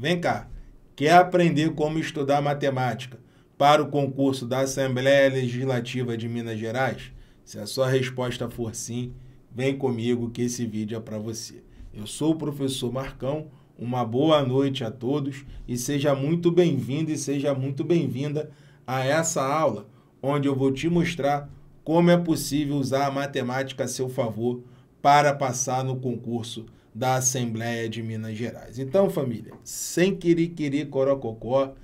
Vem cá. Quer aprender como estudar matemática para o concurso da Assembleia Legislativa de Minas Gerais? Se a sua resposta for sim, vem comigo que esse vídeo é para você. Eu sou o professor Marcão. Uma boa noite a todos e seja muito bem-vindo e seja muito bem-vinda a essa aula onde eu vou te mostrar como é possível usar a matemática a seu favor para passar no concurso da Assembleia de Minas Gerais. Então, família, sem querer querer corococó,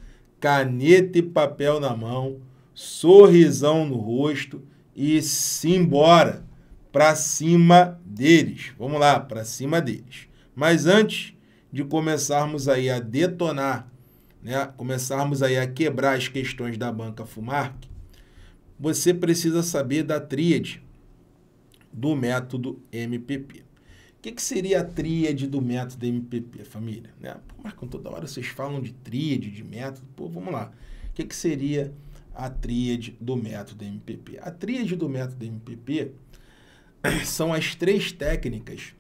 caneta e papel na mão, sorrisão no rosto e simbora para cima deles. Vamos lá, para cima deles. Mas antes de começarmos aí a detonar, né, começarmos aí a quebrar as questões da banca Fumarc, você precisa saber da tríade do método MPP que, que seria a tríade do método MPP, família? Né? Pô, Marcão, toda hora vocês falam de tríade, de método. Pô, vamos lá. O que, que seria a tríade do método MPP? A tríade do método MPP são as três técnicas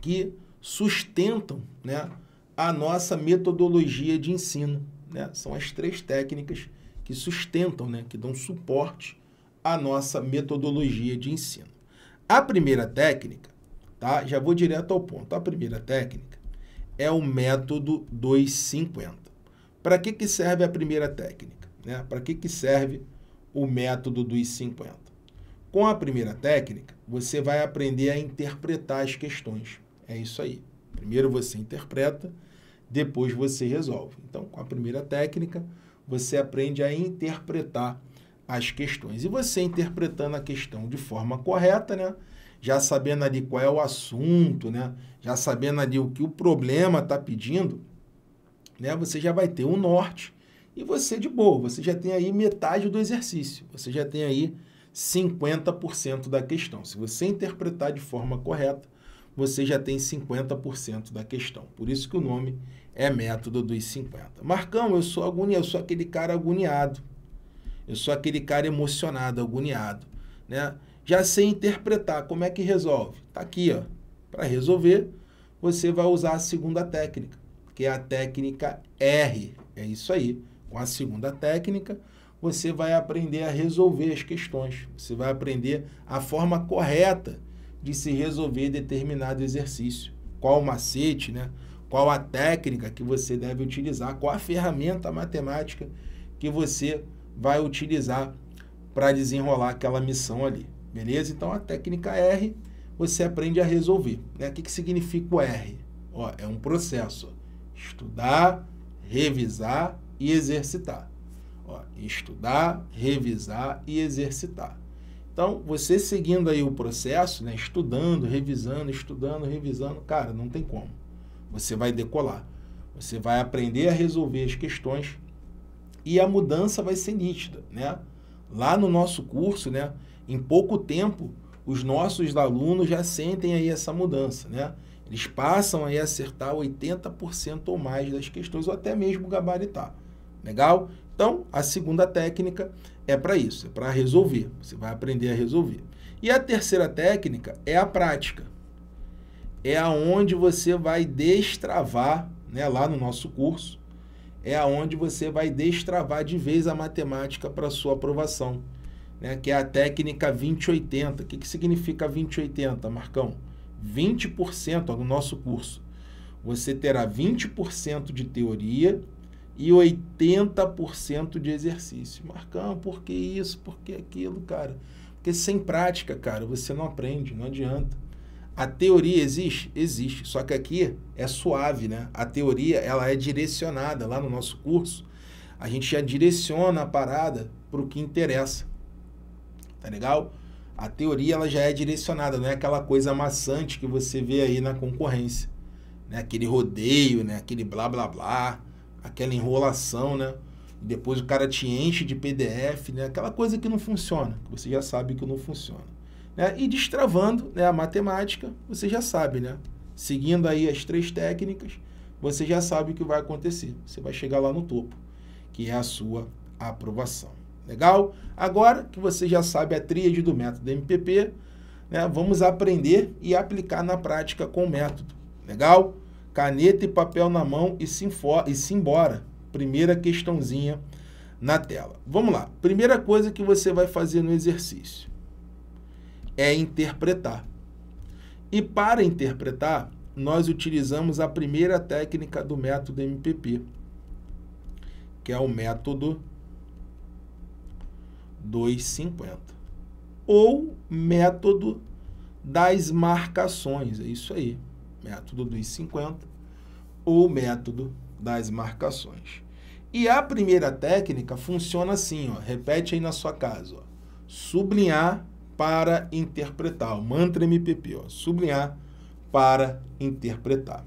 que sustentam né, a nossa metodologia de ensino. Né? São as três técnicas que sustentam, né, que dão suporte à nossa metodologia de ensino. A primeira técnica tá? Já vou direto ao ponto. A primeira técnica é o método 250. Para que, que serve a primeira técnica? Né? Para que, que serve o método dos 50? Com a primeira técnica, você vai aprender a interpretar as questões. É isso aí. Primeiro você interpreta, depois você resolve. Então, com a primeira técnica, você aprende a interpretar as questões. E você interpretando a questão de forma correta, né? já sabendo ali qual é o assunto, né? Já sabendo ali o que o problema está pedindo, né? Você já vai ter um norte e você de boa, você já tem aí metade do exercício, você já tem aí 50% da questão. Se você interpretar de forma correta, você já tem 50% da questão. Por isso que o nome é método dos 50. Marcão, eu sou agoniado, eu sou aquele cara agoniado. Eu sou aquele cara emocionado, agoniado, né? já sei interpretar. Como é que resolve? Está aqui, ó. Para resolver, você vai usar a segunda técnica, que é a técnica R. É isso aí. Com a segunda técnica, você vai aprender a resolver as questões. Você vai aprender a forma correta de se resolver determinado exercício. Qual o macete, né? Qual a técnica que você deve utilizar, qual a ferramenta matemática que você vai utilizar para desenrolar aquela missão ali. Beleza? Então a técnica R você aprende a resolver. Né? O que, que significa o R? Ó, é um processo. Estudar, revisar e exercitar. Ó, estudar, revisar e exercitar. Então, você seguindo aí o processo, né? estudando, revisando, estudando, revisando, cara, não tem como. Você vai decolar. Você vai aprender a resolver as questões e a mudança vai ser nítida, né? Lá no nosso curso, né? Em pouco tempo, os nossos alunos já sentem aí essa mudança, né? Eles passam aí a acertar 80% ou mais das questões, ou até mesmo gabaritar. Legal? Então, a segunda técnica é para isso, é para resolver. Você vai aprender a resolver. E a terceira técnica é a prática. É aonde você vai destravar, né, lá no nosso curso, é aonde você vai destravar de vez a matemática para sua aprovação né, que é a técnica 2080. O que, que significa 2080, Marcão? 20% no nosso curso. Você terá 20% de teoria e 80% de exercício. Marcão, por que isso? Por que aquilo, cara? Porque sem prática, cara, você não aprende, não adianta. A teoria existe? Existe. Só que aqui é suave, né? A teoria, ela é direcionada lá no nosso curso. A gente já direciona a parada para o que interessa tá legal? A teoria ela já é direcionada, não é aquela coisa amassante que você vê aí na concorrência, né? Aquele rodeio, né? Aquele blá blá blá, aquela enrolação, né? E depois o cara te enche de PDF, né? Aquela coisa que não funciona, que você já sabe que não funciona. Né? E destravando né, a matemática, você já sabe, né? Seguindo aí as três técnicas, você já sabe o que vai acontecer. Você vai chegar lá no topo, que é a sua aprovação. Legal? Agora que você já sabe a tríade do método MPP, né, vamos aprender e aplicar na prática com o método. Legal? Caneta e papel na mão e se, e embora. Primeira questãozinha na tela. Vamos lá. Primeira coisa que você vai fazer no exercício é interpretar. E para interpretar, nós utilizamos a primeira técnica do método MPP, que é o método 2,50. Ou método das marcações, é isso aí. Método dos 50 ou método das marcações. E a primeira técnica funciona assim, ó, repete aí na sua casa, ó, sublinhar para interpretar, o mantra MPP, ó, sublinhar para interpretar.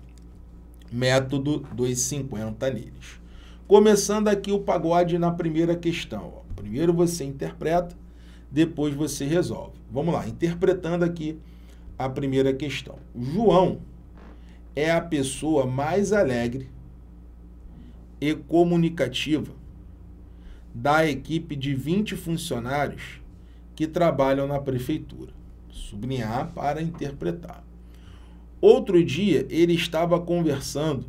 Método dos 50 neles. Começando aqui o pagode na primeira questão. Ó. Primeiro você interpreta, depois você resolve. Vamos lá, interpretando aqui a primeira questão. João é a pessoa mais alegre e comunicativa da equipe de 20 funcionários que trabalham na prefeitura. Sublinhar para interpretar. Outro dia ele estava conversando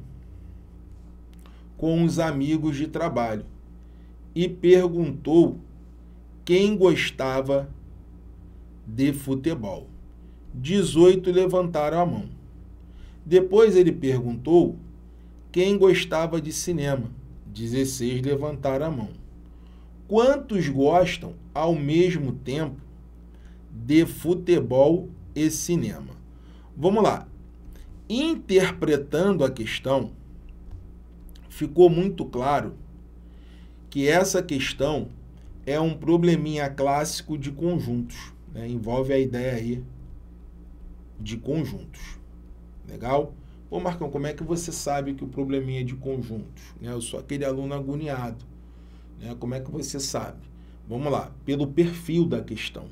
com os amigos de trabalho e perguntou quem gostava de futebol. 18 levantaram a mão. Depois ele perguntou quem gostava de cinema. 16 levantaram a mão. Quantos gostam ao mesmo tempo de futebol e cinema? Vamos lá. Interpretando a questão, ficou muito claro que essa questão é um probleminha clássico de conjuntos. Né? Envolve a ideia aí de conjuntos. Legal? Pô, Marcão, como é que você sabe que o probleminha é de conjuntos? Né? Eu sou aquele aluno agoniado. Né? Como é que você sabe? Vamos lá, pelo perfil da questão.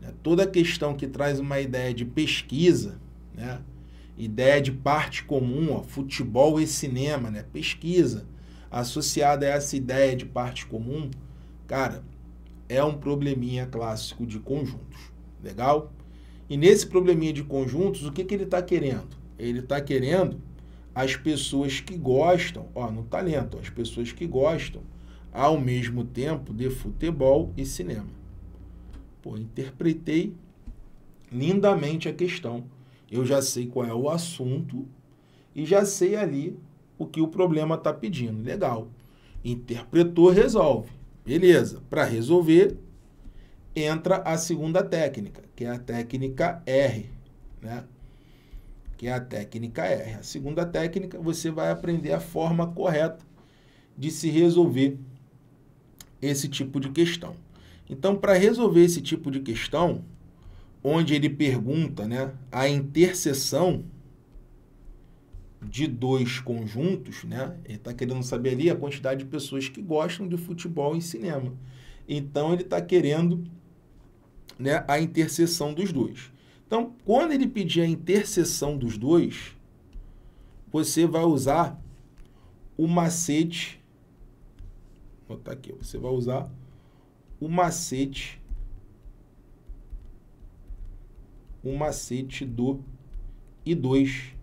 Né? Toda questão que traz uma ideia de pesquisa, né? ideia de parte comum, ó, futebol e cinema, né? pesquisa associada a essa ideia de parte comum, cara, é um probleminha clássico de conjuntos. Legal? E nesse probleminha de conjuntos, o que, que ele está querendo? Ele está querendo as pessoas que gostam, ó, no talento, as pessoas que gostam ao mesmo tempo de futebol e cinema. Pô, interpretei lindamente a questão. Eu já sei qual é o assunto e já sei ali o que o problema está pedindo. Legal. Interpretou, resolve. Beleza. Para resolver, entra a segunda técnica, que é a técnica R, né? Que é a técnica R. A segunda técnica, você vai aprender a forma correta de se resolver esse tipo de questão. Então, para resolver esse tipo de questão, onde ele pergunta, né, a interseção de dois conjuntos, né? Ele está querendo saber ali a quantidade de pessoas que gostam de futebol e cinema. Então ele está querendo né, a interseção dos dois. Então, quando ele pedir a interseção dos dois, você vai usar o macete. Vou botar aqui, você vai usar o macete. O macete do I2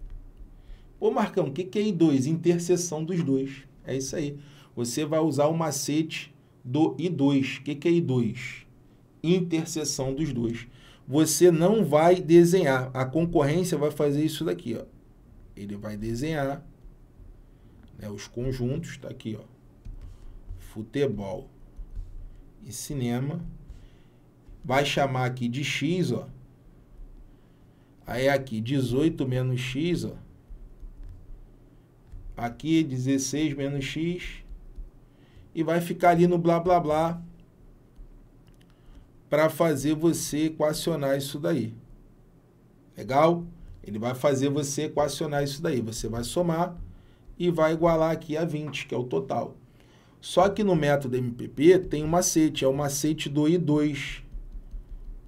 Ô Marcão, o que, que é I2? Interseção dos dois. É isso aí. Você vai usar o macete do I2. O que, que é I2? Interseção dos dois. Você não vai desenhar. A concorrência vai fazer isso daqui. Ó. Ele vai desenhar né, os conjuntos. Está aqui. Ó. Futebol e cinema. Vai chamar aqui de X. Ó. Aí é aqui, 18 menos X. Ó aqui 16 menos x e vai ficar ali no blá blá blá para fazer você equacionar isso daí. Legal? Ele vai fazer você equacionar isso daí. Você vai somar e vai igualar aqui a 20, que é o total. Só que no método MPP tem um macete, é o macete do I2. O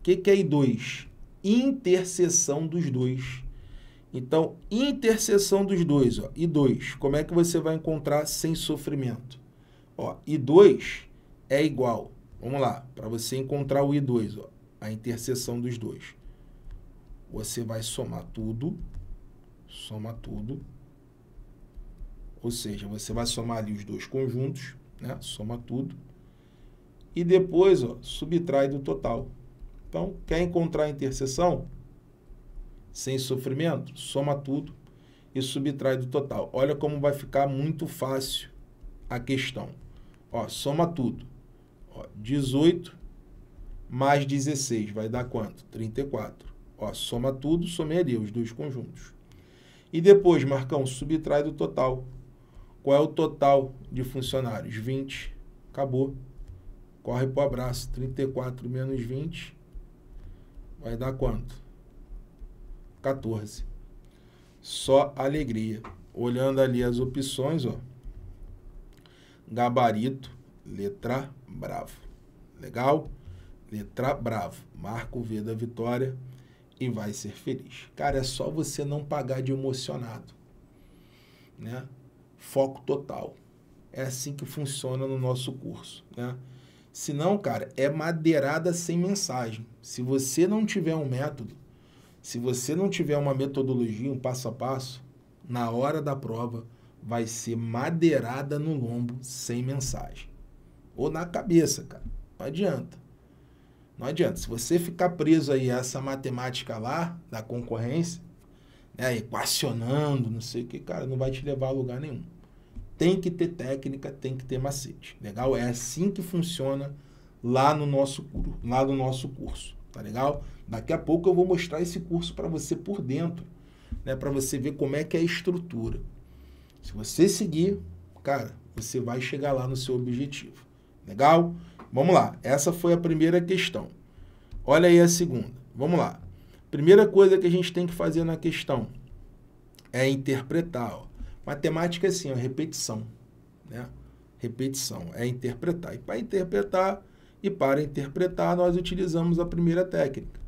que, que é I2? Interseção dos dois. Então, interseção dos dois, ó, I2, como é que você vai encontrar sem sofrimento? Ó, I2 é igual, vamos lá, para você encontrar o I2, ó, a interseção dos dois. Você vai somar tudo, soma tudo, ou seja, você vai somar ali os dois conjuntos, né? soma tudo, e depois ó, subtrai do total. Então, quer encontrar a interseção? sem sofrimento, soma tudo e subtrai do total. Olha como vai ficar muito fácil a questão. Ó, soma tudo. Ó, 18 mais 16 vai dar quanto? 34. Ó, soma tudo, somei os dois conjuntos. E depois, Marcão, subtrai do total. Qual é o total de funcionários? 20. Acabou. Corre para o abraço. 34 menos 20 vai dar quanto? 14. Só alegria. Olhando ali as opções, ó. Gabarito, letra bravo. Legal? Letra bravo. Marca o V da vitória e vai ser feliz. Cara, é só você não pagar de emocionado. Né? Foco total. É assim que funciona no nosso curso, né? Se não, cara, é madeirada sem mensagem. Se você não tiver um método, se você não tiver uma metodologia, um passo a passo, na hora da prova vai ser madeirada no lombo sem mensagem. Ou na cabeça, cara. Não adianta. Não adianta. Se você ficar preso aí a essa matemática lá, da concorrência, né, equacionando, não sei o que, cara, não vai te levar a lugar nenhum. Tem que ter técnica, tem que ter macete. Legal? É assim que funciona lá no nosso, lá no nosso curso tá legal? Daqui a pouco eu vou mostrar esse curso para você por dentro, né, para você ver como é que é a estrutura. Se você seguir, cara, você vai chegar lá no seu objetivo. Legal? Vamos lá. Essa foi a primeira questão. Olha aí a segunda. Vamos lá. Primeira coisa que a gente tem que fazer na questão é interpretar. Ó. Matemática é assim, ó, repetição. Né? Repetição é interpretar. E para interpretar, e para interpretar, nós utilizamos a primeira técnica,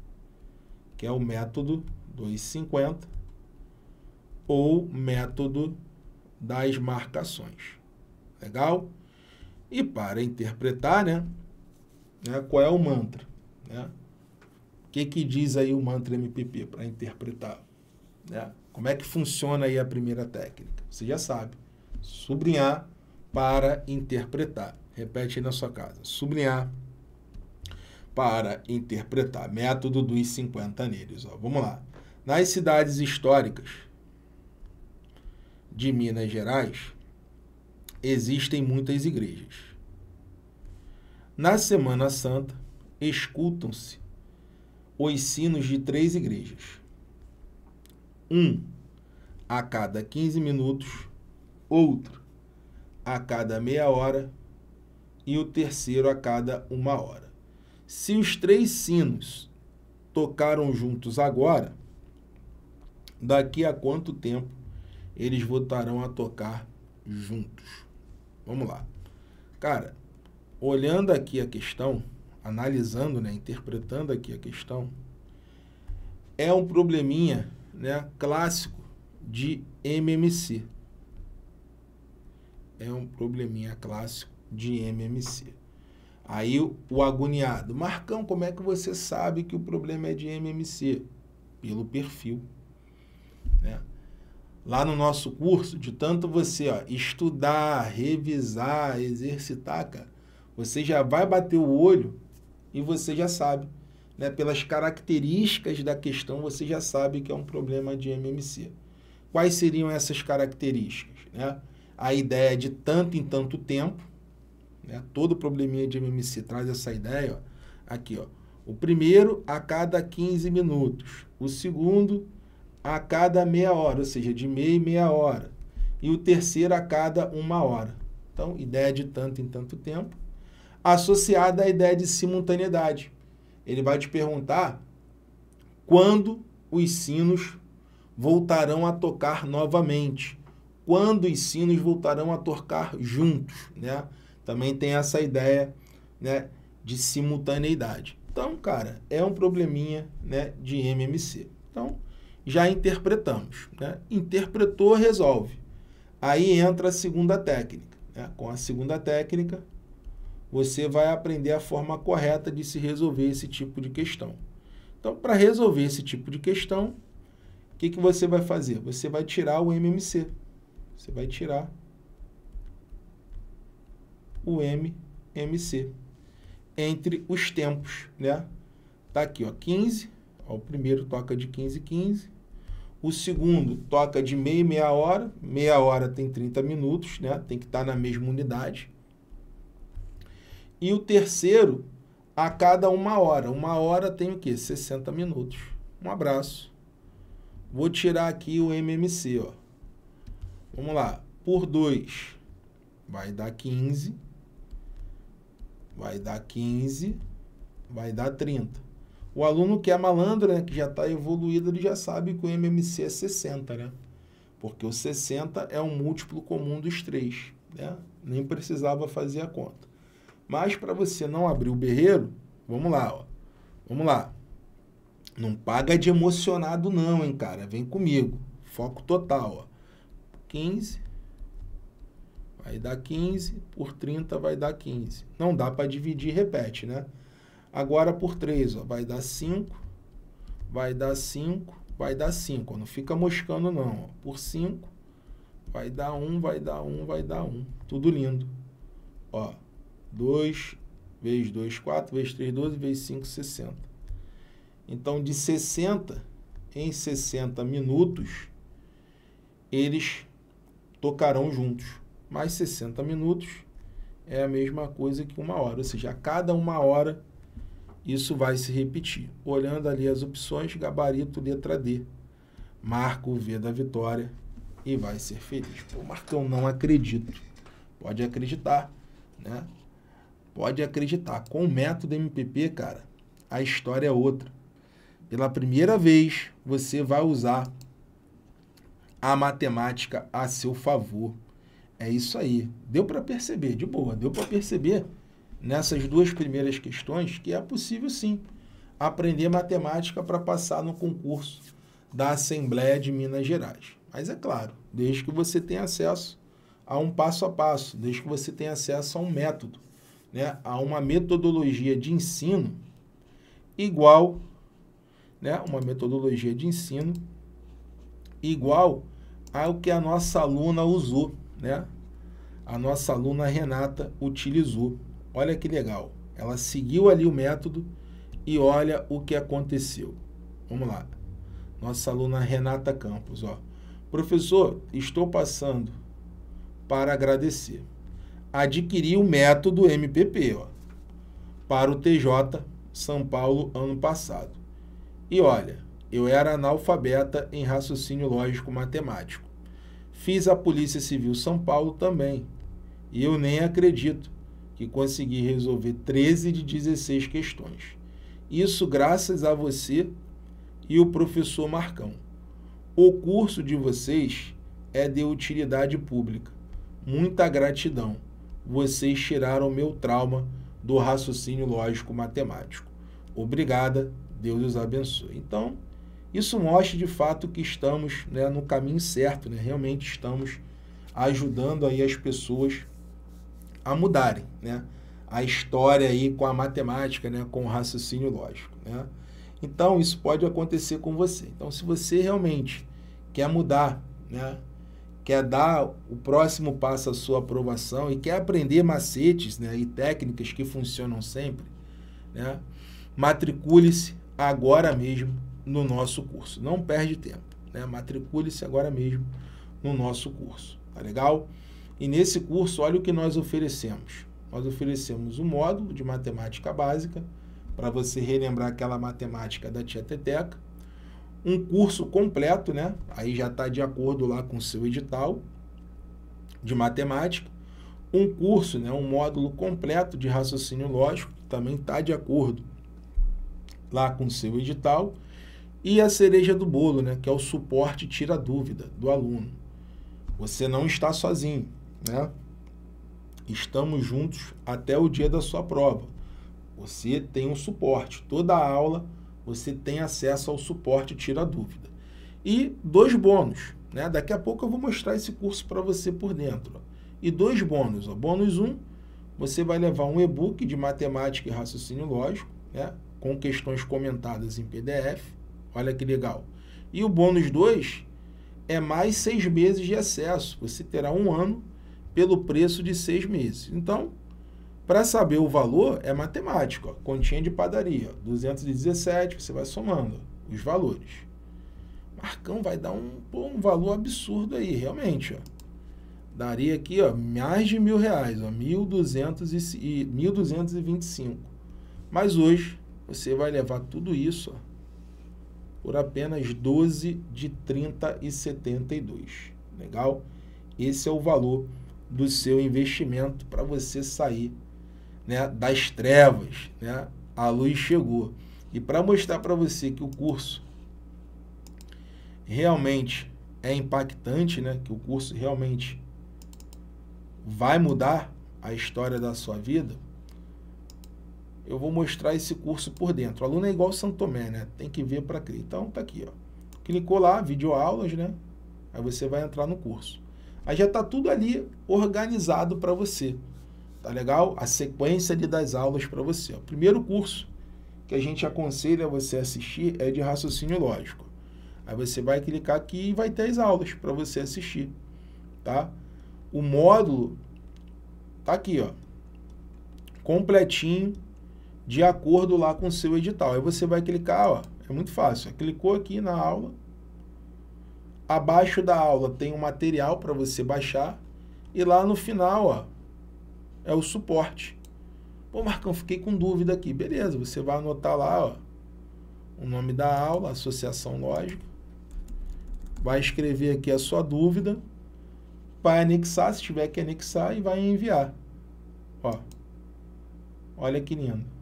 que é o método 250 ou método das marcações. Legal? E para interpretar, né, né qual é o mantra? Né? O que, que diz aí o mantra MPP para interpretar? Né? Como é que funciona aí a primeira técnica? Você já sabe. Sublinhar para interpretar. Repete aí na sua casa. Sublinhar para interpretar. Método dos 50 neles. Ó. Vamos lá. Nas cidades históricas de Minas Gerais, existem muitas igrejas. Na Semana Santa, escutam-se os sinos de três igrejas. Um a cada 15 minutos, outro a cada meia hora e o terceiro a cada uma hora. Se os três sinos tocaram juntos agora, daqui a quanto tempo eles voltarão a tocar juntos? Vamos lá. Cara, olhando aqui a questão, analisando, né, interpretando aqui a questão, é um probleminha, né, clássico de MMC. É um probleminha clássico de MMC. Aí o agoniado, Marcão, como é que você sabe que o problema é de MMC? Pelo perfil. Né? Lá no nosso curso, de tanto você ó, estudar, revisar, exercitar, cara, você já vai bater o olho e você já sabe. Né? Pelas características da questão, você já sabe que é um problema de MMC. Quais seriam essas características? Né? A ideia de tanto em tanto tempo, né? Todo probleminha de MMC traz essa ideia. Ó. Aqui, ó. O primeiro a cada 15 minutos. O segundo a cada meia hora, ou seja, de meia e meia hora. E o terceiro a cada uma hora. Então, ideia de tanto em tanto tempo, associada à ideia de simultaneidade. Ele vai te perguntar quando os sinos voltarão a tocar novamente, quando os sinos voltarão a tocar juntos, né? também tem essa ideia, né, de simultaneidade. Então, cara, é um probleminha, né, de MMC. Então, já interpretamos, né? Interpretou, resolve. Aí entra a segunda técnica. Né? Com a segunda técnica, você vai aprender a forma correta de se resolver esse tipo de questão. Então, para resolver esse tipo de questão, o que, que você vai fazer? Você vai tirar o MMC. Você vai tirar o MMC entre os tempos, né? Tá aqui, ó, 15, ó, o primeiro toca de 15 15, o segundo toca de meia meia hora, meia hora tem 30 minutos, né? Tem que estar tá na mesma unidade. E o terceiro a cada uma hora. Uma hora tem o quê? 60 minutos. Um abraço. Vou tirar aqui o MMC, ó. Vamos lá. Por 2 vai dar 15 Vai dar 15, vai dar 30. O aluno que é malandro, né, que já está evoluído, ele já sabe que o MMC é 60, né? Porque o 60 é um múltiplo comum dos três, né? Nem precisava fazer a conta. Mas para você não abrir o berreiro, vamos lá, ó. Vamos lá. Não paga de emocionado não, hein, cara? Vem comigo. Foco total, ó. 15, Aí dá 15, por 30 vai dar 15. Não dá para dividir, repete, né? Agora por 3, ó, vai dar 5, vai dar 5, vai dar 5. não fica moscando não. Ó. Por 5, vai dar 1, vai dar 1, vai dar 1. Tudo lindo. Ó, 2 vezes 2, 4, vezes 3, 12, vezes 5, 60. Então, de 60 em 60 minutos, eles tocarão juntos mais 60 minutos é a mesma coisa que uma hora. Ou seja, a cada uma hora isso vai se repetir. Olhando ali as opções, gabarito letra D. Marco o V da vitória e vai ser feliz. Pô, Marcão, não acredito. Pode acreditar, né? Pode acreditar. Com o método MPP, cara, a história é outra. Pela primeira vez, você vai usar a matemática a seu favor. É isso aí. Deu para perceber, de boa, deu para perceber nessas duas primeiras questões que é possível sim aprender matemática para passar no concurso da Assembleia de Minas Gerais. Mas é claro, desde que você tenha acesso a um passo a passo, desde que você tenha acesso a um método, né, a uma metodologia de ensino igual, né, uma metodologia de ensino igual ao que a nossa aluna usou né? A nossa aluna Renata utilizou. Olha que legal. Ela seguiu ali o método e olha o que aconteceu. Vamos lá. Nossa aluna Renata Campos, ó. Professor, estou passando para agradecer. Adquiri o método MPP, ó, para o TJ São Paulo ano passado. E olha, eu era analfabeta em raciocínio lógico matemático. Fiz a Polícia Civil São Paulo também. E eu nem acredito que consegui resolver 13 de 16 questões. Isso graças a você e o professor Marcão. O curso de vocês é de utilidade pública. Muita gratidão. Vocês tiraram meu trauma do raciocínio lógico matemático. Obrigada, Deus os abençoe. Então, isso mostra de fato que estamos né, no caminho certo, né? realmente estamos ajudando aí as pessoas a mudarem né? a história aí com a matemática, né? com o raciocínio lógico. Né? Então, isso pode acontecer com você. Então, se você realmente quer mudar, né? quer dar o próximo passo à sua aprovação e quer aprender macetes né? e técnicas que funcionam sempre, né? matricule-se agora mesmo no nosso curso. Não perde tempo, né? Matricule-se agora mesmo no nosso curso, tá legal? E nesse curso, olha o que nós oferecemos. Nós oferecemos um módulo de matemática básica para você relembrar aquela matemática da tia Teteca, um curso completo, né? Aí já está de acordo lá com o seu edital de matemática, um curso, né? Um módulo completo de raciocínio lógico também está de acordo lá com o seu edital e a cereja do bolo, né? Que é o suporte tira dúvida do aluno. Você não está sozinho, né? Estamos juntos até o dia da sua prova. Você tem um suporte. Toda aula você tem acesso ao suporte tira dúvida. E dois bônus, né? Daqui a pouco eu vou mostrar esse curso para você por dentro. Ó. E dois bônus, ó. Bônus 1, um, você vai levar um e-book de matemática e raciocínio lógico, né? Com questões comentadas em PDF Olha que legal. E o bônus 2 é mais seis meses de acesso. Você terá um ano pelo preço de seis meses. Então, para saber o valor, é matemática. Ó. Continha de padaria, 217, você vai somando os valores. Marcão vai dar um, pô, um valor absurdo aí, realmente. Ó. Daria aqui ó, mais de mil reais, 1.225. Mas hoje você vai levar tudo isso ó, por apenas 12 de 72, Legal? Esse é o valor do seu investimento para você sair né, das trevas. Né? A luz chegou. E para mostrar para você que o curso realmente é impactante, né? que o curso realmente vai mudar a história da sua vida, eu vou mostrar esse curso por dentro. O aluno é igual Santo Tomé, né? Tem que ver para crer. Então, tá aqui, ó. Clicou lá, videoaulas, né? Aí você vai entrar no curso. Aí já tá tudo ali organizado para você. Tá legal? A sequência de das aulas para você. O primeiro curso que a gente aconselha você assistir é de raciocínio lógico. Aí você vai clicar aqui e vai ter as aulas para você assistir, tá? O módulo tá aqui, ó. Completinho de acordo lá com o seu edital. Aí você vai clicar, ó, é muito fácil. Clicou aqui na aula. Abaixo da aula tem o um material para você baixar. E lá no final, ó, é o suporte. Pô, Marcão, fiquei com dúvida aqui. Beleza, você vai anotar lá, ó, o nome da aula, associação lógica. Vai escrever aqui a sua dúvida. Vai anexar, se tiver que anexar, e vai enviar. Ó. Olha que lindo.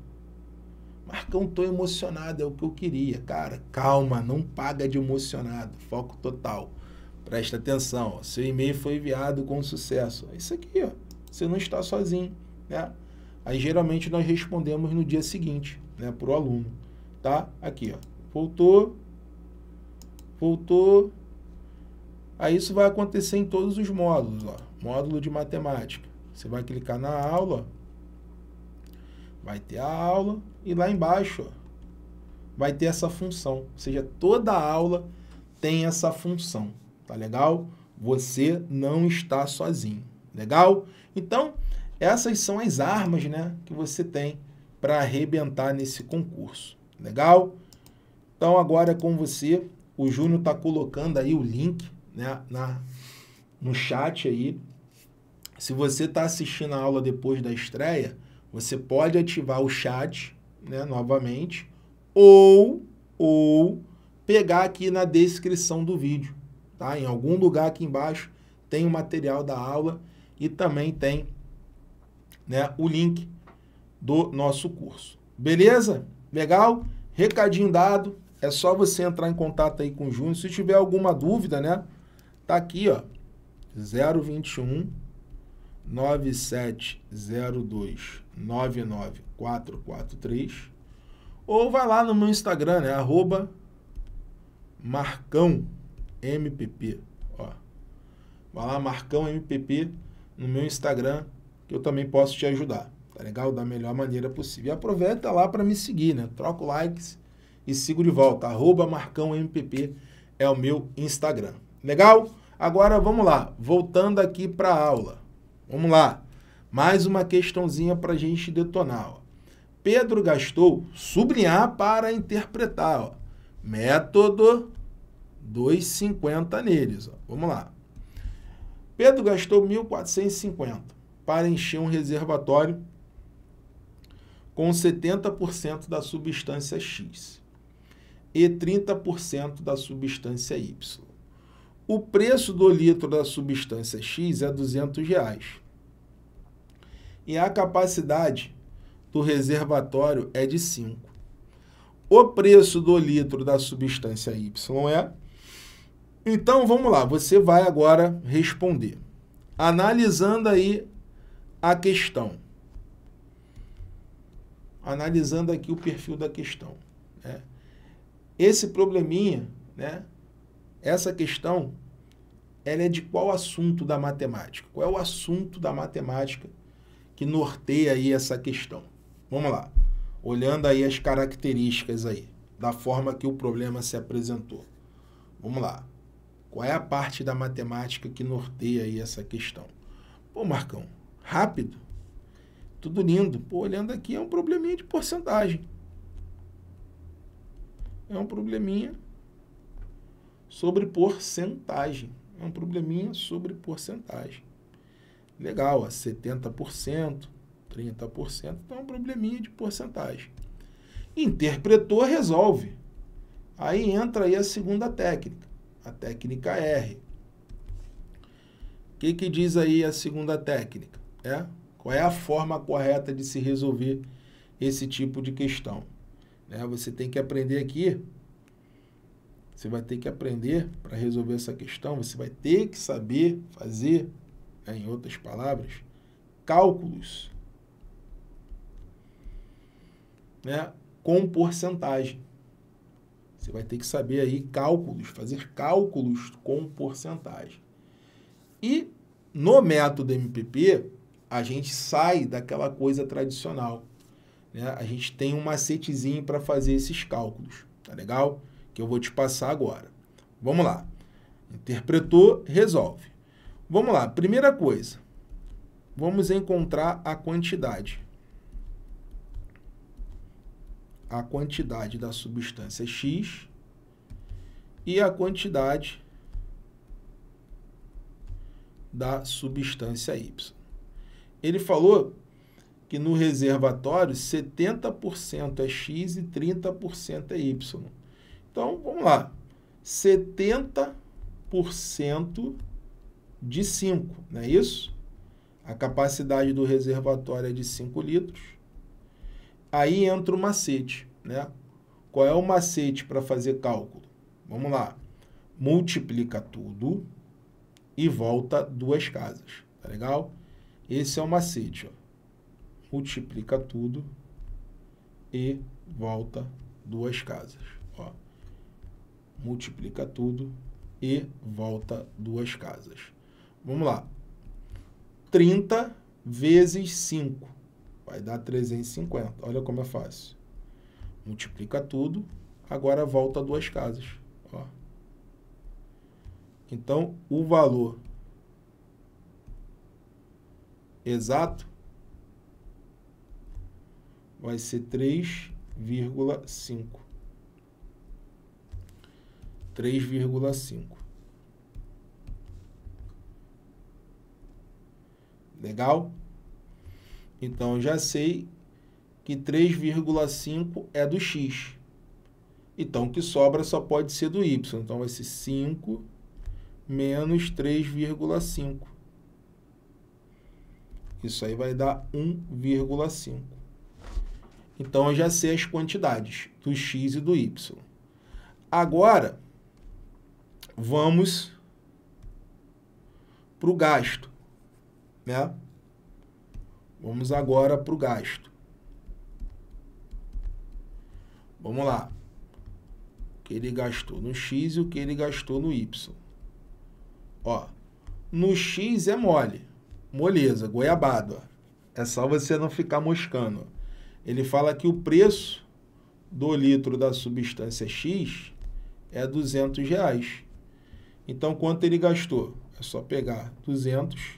Marcão, tô emocionado, é o que eu queria. Cara, calma, não paga de emocionado. Foco total. Presta atenção, ó. seu e-mail foi enviado com sucesso. É isso aqui, ó. Você não está sozinho, né? Aí geralmente nós respondemos no dia seguinte, né, para o aluno, tá? Aqui, ó. Voltou, voltou. Aí isso vai acontecer em todos os módulos, ó. Módulo de matemática. Você vai clicar na aula, vai ter a aula, e lá embaixo ó, vai ter essa função. Ou seja, toda aula tem essa função. Tá legal? Você não está sozinho. Legal? Então, essas são as armas né, que você tem para arrebentar nesse concurso. Legal? Então, agora é com você. O Júnior está colocando aí o link né, na, no chat aí. Se você está assistindo a aula depois da estreia, você pode ativar o chat né, novamente, ou, ou pegar aqui na descrição do vídeo, tá? Em algum lugar aqui embaixo tem o material da aula e também tem né, o link do nosso curso. Beleza? Legal? Recadinho dado. É só você entrar em contato aí com o Júnior. Se tiver alguma dúvida, né? Tá aqui, ó. 021 9702 99 443. Ou vai lá no meu Instagram, né? Arroba Marcão MPP. Ó. Vai lá, Marcão MPP, no meu Instagram, que eu também posso te ajudar. Tá legal? Da melhor maneira possível. E aproveita lá para me seguir, né? Troca likes e sigo de volta. Arroba Marcão MPP é o meu Instagram. Legal? Agora vamos lá. Voltando aqui para a aula. Vamos lá. Mais uma questãozinha para a gente detonar. Ó. Pedro gastou sublinhar para interpretar. Ó. Método 250 neles. Ó. Vamos lá. Pedro gastou 1.450 para encher um reservatório com 70% da substância X e 30% da substância Y. O preço do litro da substância X é R$ 200 reais. E a capacidade do reservatório é de 5. O preço do litro da substância Y é. Então vamos lá, você vai agora responder. Analisando aí a questão. Analisando aqui o perfil da questão. Né? Esse probleminha, né? essa questão, ela é de qual assunto da matemática? Qual é o assunto da matemática que norteia aí essa questão? Vamos lá. Olhando aí as características aí, da forma que o problema se apresentou. Vamos lá. Qual é a parte da matemática que norteia aí essa questão? Pô, Marcão, rápido. Tudo lindo. Pô, olhando aqui é um probleminha de porcentagem. É um probleminha sobre porcentagem. É um probleminha sobre porcentagem. Legal, ó, 70%. 30%, então é um probleminha de porcentagem. Interpretou, resolve. Aí entra aí a segunda técnica, a técnica R. O que, que diz aí a segunda técnica? É? Qual é a forma correta de se resolver esse tipo de questão? Né? Você tem que aprender aqui você vai ter que aprender para resolver essa questão, você vai ter que saber fazer, né, em outras palavras, cálculos né, com porcentagem. Você vai ter que saber aí cálculos, fazer cálculos com porcentagem. E no método MPP, a gente sai daquela coisa tradicional. Né? A gente tem um macetezinho para fazer esses cálculos, tá legal? Que eu vou te passar agora. Vamos lá. Interpretou, resolve. Vamos lá, primeira coisa. Vamos encontrar a quantidade a quantidade da substância X e a quantidade da substância Y. Ele falou que no reservatório 70% é X e 30% é Y. Então, vamos lá. 70% de 5, não é isso? A capacidade do reservatório é de 5 litros Aí entra o macete, né? Qual é o macete para fazer cálculo? Vamos lá. Multiplica tudo e volta duas casas, tá legal? Esse é o macete, ó. Multiplica tudo e volta duas casas, ó. Multiplica tudo e volta duas casas. Vamos lá. 30 vezes 5 Vai dar 350. Olha como é fácil. Multiplica tudo. Agora volta duas casas. Ó. Então, o valor exato vai ser 3,5. 3,5. Legal? Então, eu já sei que 3,5 é do x. Então, o que sobra só pode ser do y. Então, vai ser 5 menos 3,5. Isso aí vai dar 1,5. Então, eu já sei as quantidades do x e do y. Agora, vamos para o gasto, né? Vamos agora para o gasto. Vamos lá. O que ele gastou no X e o que ele gastou no Y. Ó, no X é mole. Moleza, goiabado. Ó. É só você não ficar moscando. Ele fala que o preço do litro da substância X é 200 reais. Então, quanto ele gastou? É só pegar 200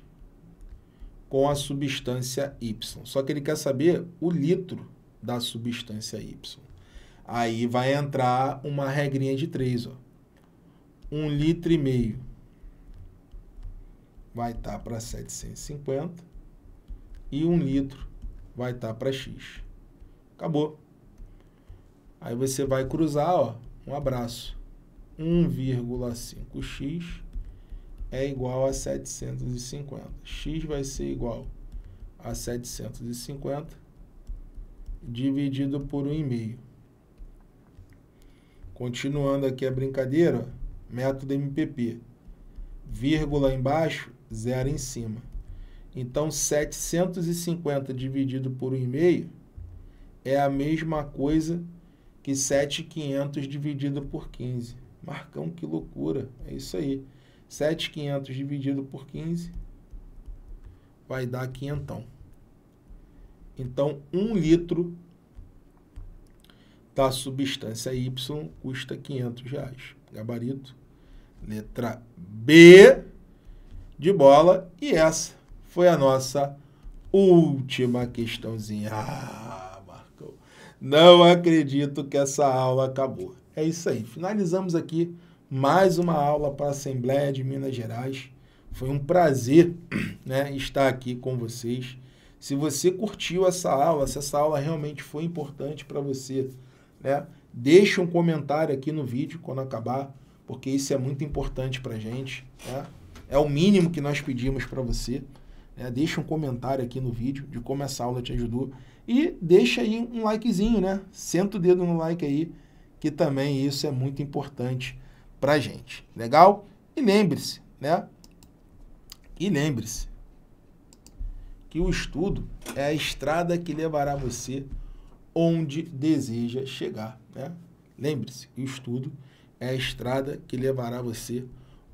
com a substância Y. Só que ele quer saber o litro da substância Y. Aí vai entrar uma regrinha de 3, ó. um litro e meio vai estar tá para 750 e um litro vai estar tá para X. Acabou. Aí você vai cruzar, ó, um abraço. 1,5x é igual a 750. X vai ser igual a 750 dividido por 1,5. Continuando aqui a brincadeira, método MPP. Vírgula embaixo, zero em cima. Então, 750 dividido por 1,5 é a mesma coisa que 7,500 dividido por 15. Marcão, que loucura. É isso aí. 7,500 dividido por 15 vai dar quinhentão. Então, um litro da substância Y custa 500 reais. Gabarito, letra B de bola. E essa foi a nossa última questãozinha. Ah, Marcão, não acredito que essa aula acabou. É isso aí. Finalizamos aqui mais uma aula para a Assembleia de Minas Gerais. Foi um prazer né, estar aqui com vocês. Se você curtiu essa aula, se essa aula realmente foi importante para você, né, deixe um comentário aqui no vídeo quando acabar, porque isso é muito importante para a gente. Né? É o mínimo que nós pedimos para você. Né? Deixe um comentário aqui no vídeo de como essa aula te ajudou. E deixa aí um likezinho, né? Senta o dedo no like aí, que também isso é muito importante para gente. Legal? E lembre-se, né? E lembre-se que o estudo é a estrada que levará você onde deseja chegar, né? Lembre-se, o estudo é a estrada que levará você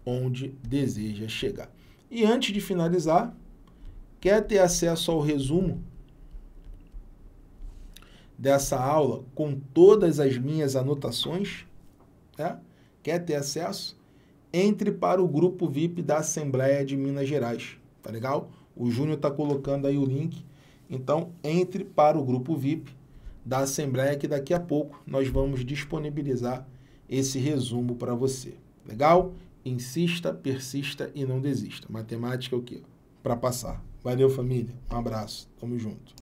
onde deseja chegar. E antes de finalizar, quer ter acesso ao resumo dessa aula com todas as minhas anotações, né? quer ter acesso, entre para o grupo VIP da Assembleia de Minas Gerais, tá legal? O Júnior tá colocando aí o link. Então, entre para o grupo VIP da Assembleia que daqui a pouco nós vamos disponibilizar esse resumo para você. Legal? Insista, persista e não desista. Matemática é o quê? Para passar. Valeu, família. Um abraço. Tamo junto.